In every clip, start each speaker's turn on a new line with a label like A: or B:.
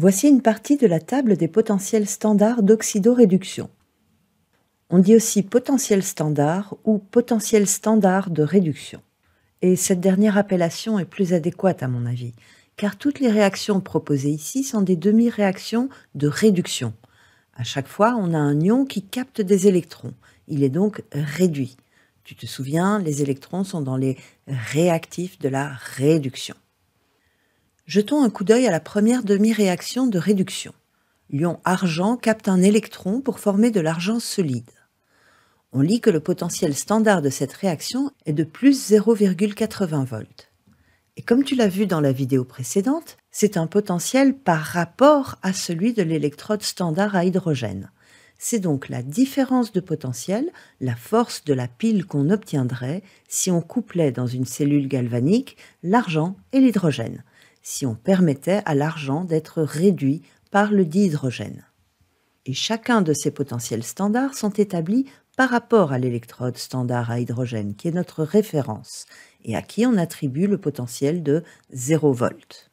A: Voici une partie de la table des potentiels standards d'oxydoréduction. On dit aussi potentiel standard ou potentiel standard de réduction. Et cette dernière appellation est plus adéquate à mon avis, car toutes les réactions proposées ici sont des demi-réactions de réduction. À chaque fois, on a un ion qui capte des électrons. Il est donc réduit. Tu te souviens, les électrons sont dans les réactifs de la réduction. Jetons un coup d'œil à la première demi-réaction de réduction. L'ion-argent capte un électron pour former de l'argent solide. On lit que le potentiel standard de cette réaction est de plus 0,80 volts. Et comme tu l'as vu dans la vidéo précédente, c'est un potentiel par rapport à celui de l'électrode standard à hydrogène. C'est donc la différence de potentiel, la force de la pile qu'on obtiendrait si on couplait dans une cellule galvanique l'argent et l'hydrogène si on permettait à l'argent d'être réduit par le dihydrogène. Et chacun de ces potentiels standards sont établis par rapport à l'électrode standard à hydrogène, qui est notre référence, et à qui on attribue le potentiel de 0 volt.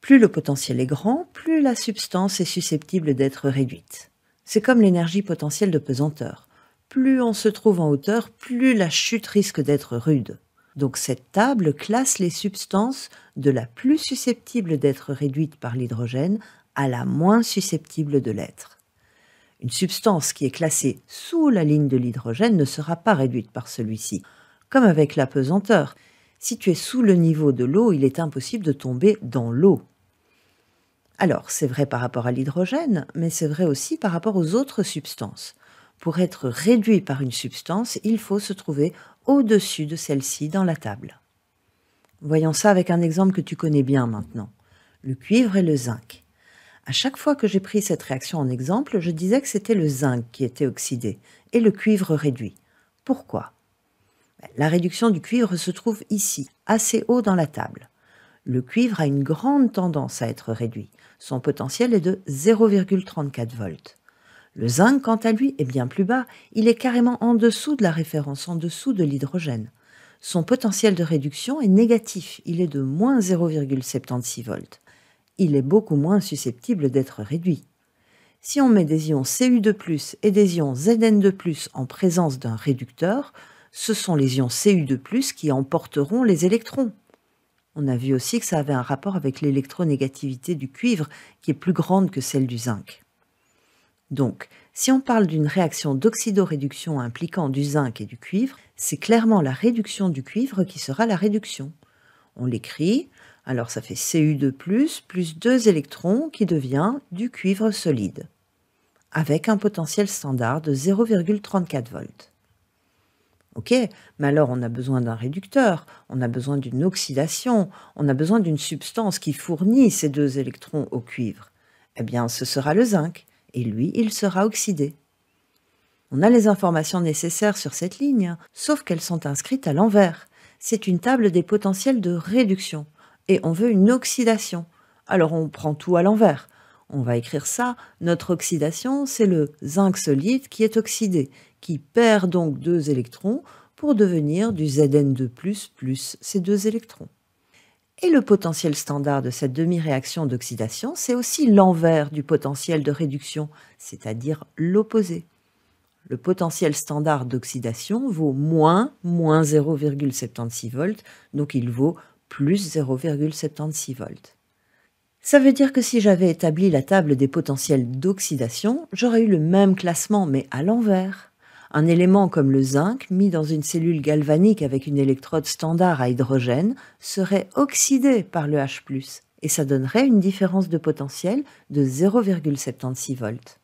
A: Plus le potentiel est grand, plus la substance est susceptible d'être réduite. C'est comme l'énergie potentielle de pesanteur. Plus on se trouve en hauteur, plus la chute risque d'être rude. Donc cette table classe les substances de la plus susceptible d'être réduite par l'hydrogène à la moins susceptible de l'être. Une substance qui est classée sous la ligne de l'hydrogène ne sera pas réduite par celui-ci, comme avec la pesanteur. Si tu es sous le niveau de l'eau, il est impossible de tomber dans l'eau. Alors, c'est vrai par rapport à l'hydrogène, mais c'est vrai aussi par rapport aux autres substances. Pour être réduit par une substance, il faut se trouver au-dessus de celle-ci dans la table. Voyons ça avec un exemple que tu connais bien maintenant, le cuivre et le zinc. À chaque fois que j'ai pris cette réaction en exemple, je disais que c'était le zinc qui était oxydé et le cuivre réduit. Pourquoi La réduction du cuivre se trouve ici, assez haut dans la table. Le cuivre a une grande tendance à être réduit. Son potentiel est de 0,34 volts. Le zinc, quant à lui, est bien plus bas, il est carrément en dessous de la référence, en dessous de l'hydrogène. Son potentiel de réduction est négatif, il est de moins 0,76 volts. Il est beaucoup moins susceptible d'être réduit. Si on met des ions Cu2+, et des ions Zn2+, en présence d'un réducteur, ce sont les ions Cu2+, qui emporteront les électrons. On a vu aussi que ça avait un rapport avec l'électronégativité du cuivre, qui est plus grande que celle du zinc. Donc, si on parle d'une réaction d'oxydoréduction impliquant du zinc et du cuivre, c'est clairement la réduction du cuivre qui sera la réduction. On l'écrit, alors ça fait Cu2 plus 2 électrons qui devient du cuivre solide, avec un potentiel standard de 0,34 volts. Ok, mais alors on a besoin d'un réducteur, on a besoin d'une oxydation, on a besoin d'une substance qui fournit ces deux électrons au cuivre. Eh bien, ce sera le zinc et lui, il sera oxydé. On a les informations nécessaires sur cette ligne, hein, sauf qu'elles sont inscrites à l'envers. C'est une table des potentiels de réduction, et on veut une oxydation. Alors on prend tout à l'envers. On va écrire ça, notre oxydation, c'est le zinc solide qui est oxydé, qui perd donc deux électrons pour devenir du Zn2+, plus ces deux électrons. Et le potentiel standard de cette demi-réaction d'oxydation, c'est aussi l'envers du potentiel de réduction, c'est-à-dire l'opposé. Le potentiel standard d'oxydation vaut moins, moins 0,76 volts, donc il vaut plus 0,76 volts. Ça veut dire que si j'avais établi la table des potentiels d'oxydation, j'aurais eu le même classement mais à l'envers. Un élément comme le zinc, mis dans une cellule galvanique avec une électrode standard à hydrogène, serait oxydé par le H ⁇ et ça donnerait une différence de potentiel de 0,76 volts.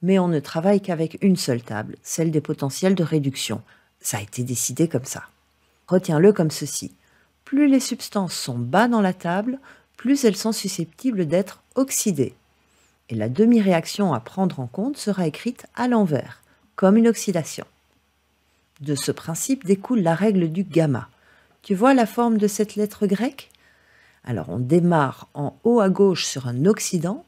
A: Mais on ne travaille qu'avec une seule table, celle des potentiels de réduction. Ça a été décidé comme ça. Retiens-le comme ceci. Plus les substances sont bas dans la table, plus elles sont susceptibles d'être oxydées. Et la demi-réaction à prendre en compte sera écrite à l'envers comme une oxydation. De ce principe découle la règle du gamma. Tu vois la forme de cette lettre grecque Alors on démarre en haut à gauche sur un oxydant,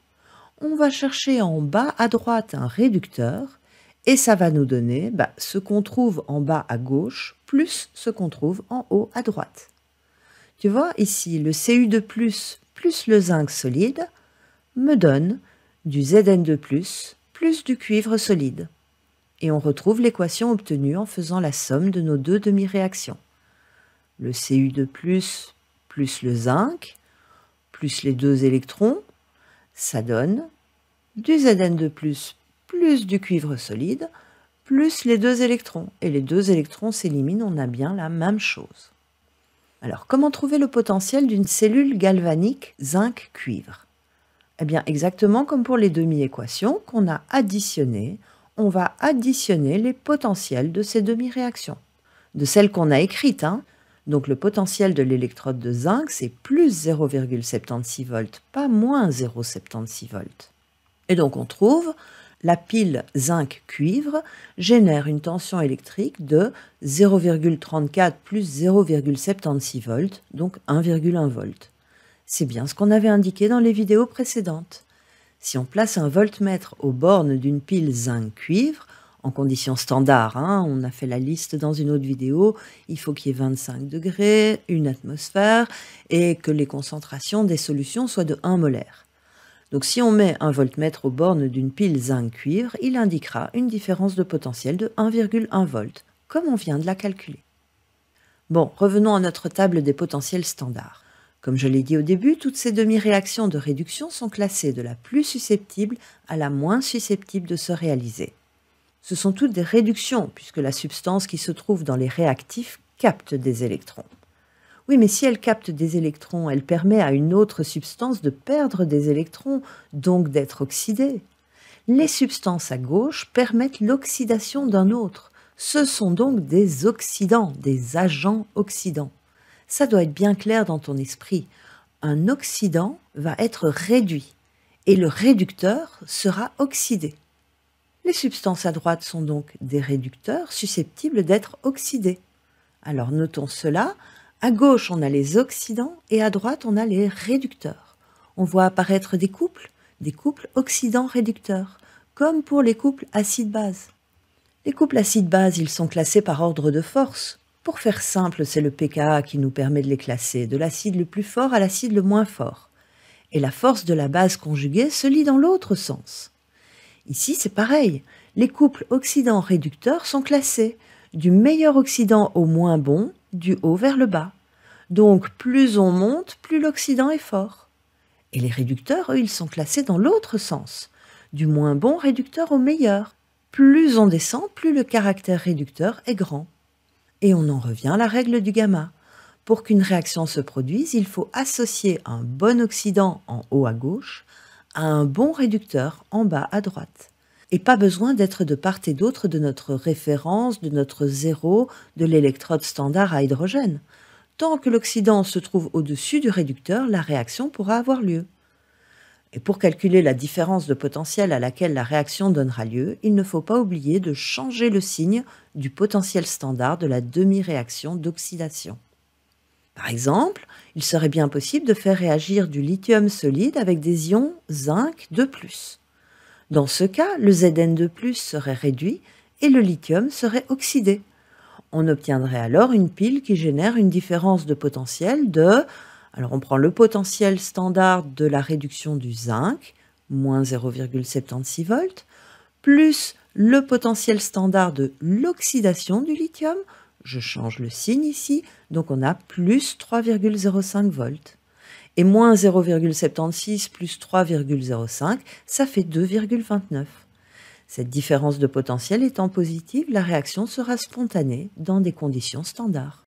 A: on va chercher en bas à droite un réducteur, et ça va nous donner bah, ce qu'on trouve en bas à gauche plus ce qu'on trouve en haut à droite. Tu vois, ici, le Cu de plus plus le zinc solide me donne du Zn de plus plus du cuivre solide et on retrouve l'équation obtenue en faisant la somme de nos deux demi-réactions. Le Cu 2 plus le zinc plus les deux électrons, ça donne du Zn de plus plus du cuivre solide plus les deux électrons. Et les deux électrons s'éliminent, on a bien la même chose. Alors, comment trouver le potentiel d'une cellule galvanique zinc-cuivre Eh bien, exactement comme pour les demi-équations qu'on a additionnées on va additionner les potentiels de ces demi-réactions, de celles qu'on a écrites. Hein. Donc le potentiel de l'électrode de zinc, c'est plus 0,76 volts, pas moins 0,76 volts. Et donc on trouve la pile zinc-cuivre génère une tension électrique de 0,34 plus 0,76 volts, donc 1,1 V. C'est bien ce qu'on avait indiqué dans les vidéos précédentes. Si on place un voltmètre aux bornes d'une pile zinc-cuivre, en conditions standard, hein, on a fait la liste dans une autre vidéo, il faut qu'il y ait 25 degrés, une atmosphère, et que les concentrations des solutions soient de 1 molaire. Donc si on met un voltmètre aux bornes d'une pile zinc-cuivre, il indiquera une différence de potentiel de 1,1 volt, comme on vient de la calculer. Bon, revenons à notre table des potentiels standards. Comme je l'ai dit au début, toutes ces demi-réactions de réduction sont classées de la plus susceptible à la moins susceptible de se réaliser. Ce sont toutes des réductions, puisque la substance qui se trouve dans les réactifs capte des électrons. Oui, mais si elle capte des électrons, elle permet à une autre substance de perdre des électrons, donc d'être oxydée. Les substances à gauche permettent l'oxydation d'un autre. Ce sont donc des oxydants, des agents oxydants. Ça doit être bien clair dans ton esprit. Un oxydant va être réduit et le réducteur sera oxydé. Les substances à droite sont donc des réducteurs susceptibles d'être oxydés. Alors notons cela, à gauche on a les oxydants et à droite on a les réducteurs. On voit apparaître des couples, des couples oxydants-réducteurs, comme pour les couples acides base Les couples acides base ils sont classés par ordre de force. Pour faire simple, c'est le pKa qui nous permet de les classer, de l'acide le plus fort à l'acide le moins fort. Et la force de la base conjuguée se lie dans l'autre sens. Ici, c'est pareil. Les couples oxydant réducteurs sont classés, du meilleur oxydant au moins bon, du haut vers le bas. Donc, plus on monte, plus l'oxydant est fort. Et les réducteurs, eux, ils sont classés dans l'autre sens, du moins bon réducteur au meilleur. Plus on descend, plus le caractère réducteur est grand. Et on en revient à la règle du gamma. Pour qu'une réaction se produise, il faut associer un bon oxydant en haut à gauche à un bon réducteur en bas à droite. Et pas besoin d'être de part et d'autre de notre référence, de notre zéro, de l'électrode standard à hydrogène. Tant que l'oxydant se trouve au-dessus du réducteur, la réaction pourra avoir lieu. Et pour calculer la différence de potentiel à laquelle la réaction donnera lieu, il ne faut pas oublier de changer le signe du potentiel standard de la demi-réaction d'oxydation. Par exemple, il serait bien possible de faire réagir du lithium solide avec des ions zinc 2 ⁇ Dans ce cas, le Zn2 serait réduit et le lithium serait oxydé. On obtiendrait alors une pile qui génère une différence de potentiel de alors on prend le potentiel standard de la réduction du zinc, moins 0,76 volts, plus le potentiel standard de l'oxydation du lithium, je change le signe ici, donc on a plus 3,05 volts. Et moins 0,76 plus 3,05, ça fait 2,29. Cette différence de potentiel étant positive, la réaction sera spontanée dans des conditions standards.